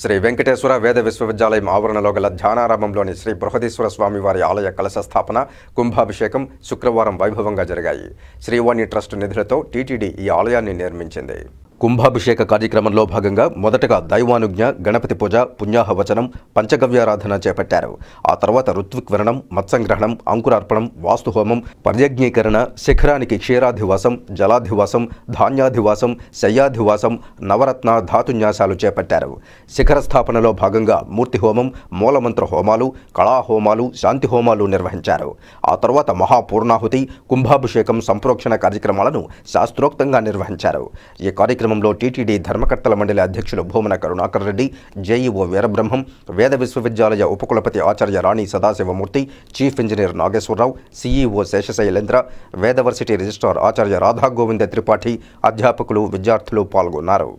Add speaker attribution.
Speaker 1: శ్రీ వెంకటేశ్వర వేద విశ్వవిద్యాలయం ఆవరణలో గల ధ్యానారామంలోని శ్రీ బృహదీశ్వర స్వామివారి ఆలయ కలశ స్థాపన కుంభాభిషేకం శుక్రవారం వైభవంగా జరిగాయి శ్రీవాణి ట్రస్ట్ నిధులతో టీటీడీ ఈ ఆలయాన్ని నిర్మించింది కుంభాభిషేక కార్యక్రమంలో భాగంగా మొదటగా దైవానుజ్ఞ గణపతి పూజ పుణ్యాహవచనం పంచగవ్యారాధన చేపట్టారు ఆ తర్వాత వరణం మత్సంగ్రహణం అంకురార్పణం వాస్తుహోమం పర్యజ్ఞీకరణ శిఖరానికి క్షీరాధివాసం జలాధివాసం ధాన్యాధివాసం శయ్యాధివాసం నవరత్న ధాతున్యాసాలు చేపట్టారు శిఖర స్థాపనలో భాగంగా మూర్తి హోమం మూలమంత్ర హోమాలు కళాహోమాలు శాంతి హోమాలు నిర్వహించారు ఆ తర్వాత మహాపూర్ణాహుతి కుంభాభిషేకం సంప్రోక్షణ కార్యక్రమాలను శాస్త్రోక్తంగా నిర్వహించారు ఈ కార్యక్రమం కార్యక్రమంలో టీటీడీ ధర్మకర్తల మండలి అధ్యక్షులు భూమన కరుణాకర్ రెడ్డి జేఈఓ వీరబ్రహ్మం వేద విశ్వవిద్యాలయ ఉపకులపతి Acharya Rani Sadasivamurthy chief engineer Nageswararao CEO Seshasailendra వేదవర్సిటీ రిజిస్ట్రార్ ఆచార్య రాధాగోవింద త్రిపాఠి అధ్యాపకులు విద్యార్థులు పాల్గొన్నారు